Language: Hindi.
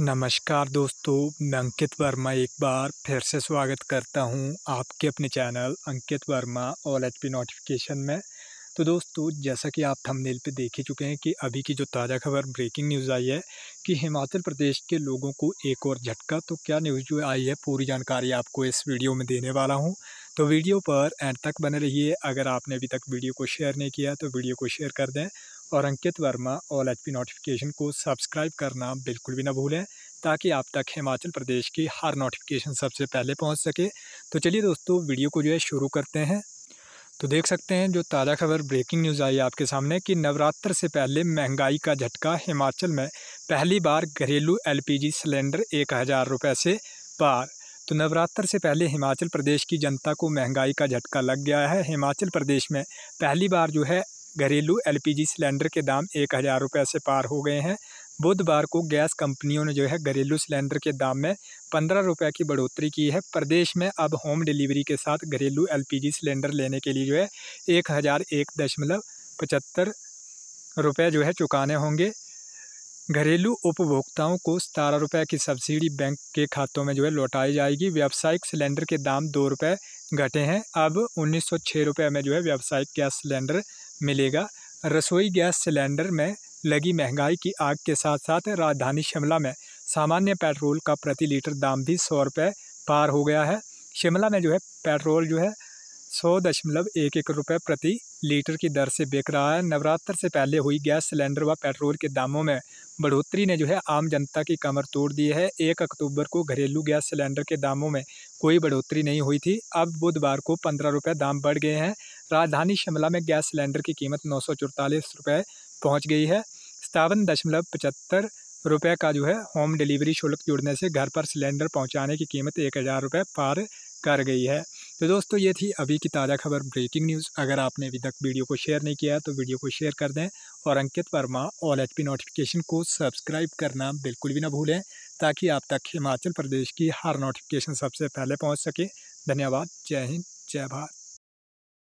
नमस्कार दोस्तों मैं अंकित वर्मा एक बार फिर से स्वागत करता हूं आपके अपने channel Ankit Verma all H P notification में तो दोस्तों जैसा कि आप थंबनेल पे देख ही चुके हैं कि अभी की जो ताज़ा खबर ब्रेकिंग न्यूज़ आई है कि हिमाचल प्रदेश के लोगों को एक और झटका तो क्या न्यूज़ जो आई है पूरी जानकारी आपको इस वीडियो में देने वाला हूँ तो वीडियो पर एंड तक बने रहिए अगर आपने अभी तक वीडियो को शेयर नहीं किया तो वीडियो को शेयर कर दें और Ankit Verma all H notification को सब्सक्राइब करना बिल्कुल भी ना भूलें ताकि आप तक हिमाचल प्रदेश की हर नोटिफिकेशन सबसे पहले पहुंच सके तो चलिए दोस्तों वीडियो को जो है शुरू करते हैं तो देख सकते हैं जो ताज़ा खबर ब्रेकिंग न्यूज़ आई आपके सामने कि नवरात्र से पहले महंगाई का झटका हिमाचल में पहली बार घरेलू एल सिलेंडर एक हज़ार रुपये से पार तो नवरात्र से पहले हिमाचल प्रदेश की जनता को महंगाई का झटका लग गया है हिमाचल प्रदेश में पहली बार जो है घरेलू एलपीजी सिलेंडर के दाम एक हज़ार रुपये से पार हो गए हैं बुधवार को गैस कंपनियों ने जो है घरेलू सिलेंडर के दाम में पंद्रह रुपये की बढ़ोतरी की है प्रदेश में अब होम डिलीवरी के साथ घरेलू एलपीजी सिलेंडर लेने के लिए जो है एक हज़ार एक दशमलव पचहत्तर रुपये जो है चुकाने होंगे घरेलू उपभोक्ताओं को सतारह रुपये की सब्सिडी बैंक के खातों में जो है लौटाई जाएगी व्यावसायिक सिलेंडर के दाम दो रुपये घटे हैं अब उन्नीस सौ छः रुपये में जो है व्यावसायिक गैस सिलेंडर मिलेगा रसोई गैस सिलेंडर में लगी महंगाई की आग के साथ साथ राजधानी शिमला में सामान्य पेट्रोल का प्रति लीटर दाम भी सौ रुपये पार हो गया है शिमला में जो है पेट्रोल जो है सौ दशमलव एक एक रुपये प्रति लीटर की दर से बिक रहा है नवरात्र से पहले हुई गैस सिलेंडर व पेट्रोल के दामों में बढ़ोतरी ने जो है आम जनता की कमर तोड़ दी है एक अक्टूबर को घरेलू गैस सिलेंडर के दामों में कोई बढ़ोतरी नहीं हुई थी अब बुधवार को पंद्रह रुपये दाम बढ़ गए हैं राजधानी शिमला में गैस सिलेंडर की कीमत नौ सौ चौतालीस रुपये पहुँच गई है सतावन दशमलव पचहत्तर रुपये का जो है होम डिलीवरी शुल्क जुड़ने से घर पर सिलेंडर पहुँचाने की कीमत एक हज़ार रुपये पार कर गई है तो दोस्तों ये थी अभी की ताज़ा खबर ब्रेकिंग न्यूज़ अगर आपने अभी तक वीडियो को शेयर नहीं किया तो वीडियो को शेयर कर दें और Ankit Verma all H notification को सब्सक्राइब करना बिल्कुल भी ना भूलें ताकि आप तक हिमाचल प्रदेश की हर नोटिफिकेशन सबसे पहले पहुँच सके धन्यवाद जय हिंद जय भारत